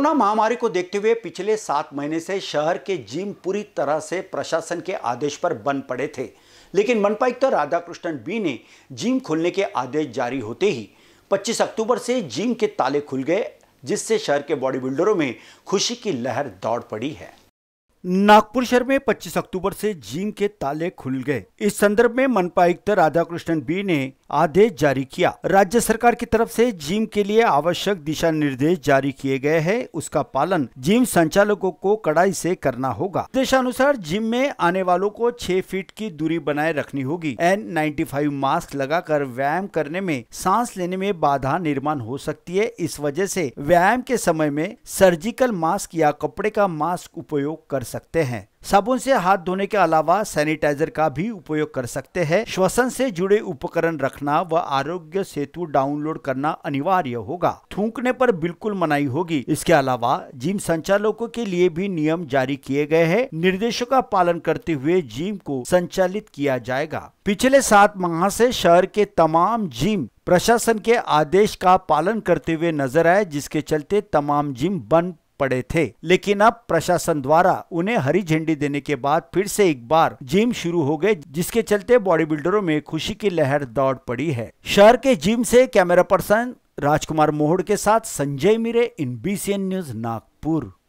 corona महामारी को देखते हुए पिछले सात महीने से शहर के जिम पूरी तरह से प्रशासन के आदेश पर बंद पड़े थे लेकिन मनपायुक्त राधाकृष्णन बी ने जिम खोलने के आदेश जारी होते ही 25 अक्टूबर से जिम के ताले खुल गए जिससे शहर के बॉडी बिल्डरों में खुशी की लहर दौड़ पड़ी है नागपुर शहर में 25 अक्टूबर से जिम के ताले खुल गए इस संदर्भ में मनपा आयुक्त राधा कृष्णन बी ने आदेश जारी किया राज्य सरकार की तरफ से जिम के लिए आवश्यक दिशा निर्देश जारी किए गए हैं उसका पालन जिम संचालकों को कड़ाई से करना होगा निर्देशानुसार जिम में आने वालों को 6 फीट की दूरी बनाए रखनी होगी एन नाइन्टी मास्क लगाकर व्यायाम करने में सांस लेने में बाधा निर्माण हो सकती है इस वजह ऐसी व्यायाम के समय में सर्जिकल मास्क या कपड़े का मास्क उपयोग कर सकते हैं साबुन से हाथ धोने के अलावा सैनिटाइजर का भी उपयोग कर सकते हैं श्वसन से जुड़े उपकरण रखना व आरोग्य सेतु डाउनलोड करना अनिवार्य होगा थूकने पर बिल्कुल मनाई होगी इसके अलावा जिम संचालकों के लिए भी नियम जारी किए गए हैं निर्देशों का पालन करते हुए जिम को संचालित किया जाएगा पिछले सात माह से शहर के तमाम जिम प्रशासन के आदेश का पालन करते हुए नजर आए जिसके चलते तमाम जिम बंद पड़े थे लेकिन अब प्रशासन द्वारा उन्हें हरी झंडी देने के बाद फिर से एक बार जिम शुरू हो गए जिसके चलते बॉडी बिल्डरों में खुशी की लहर दौड़ पड़ी है शहर के जिम से कैमरा पर्सन राजकुमार मोहड़ के साथ Sanjay Mire in B news Nagpur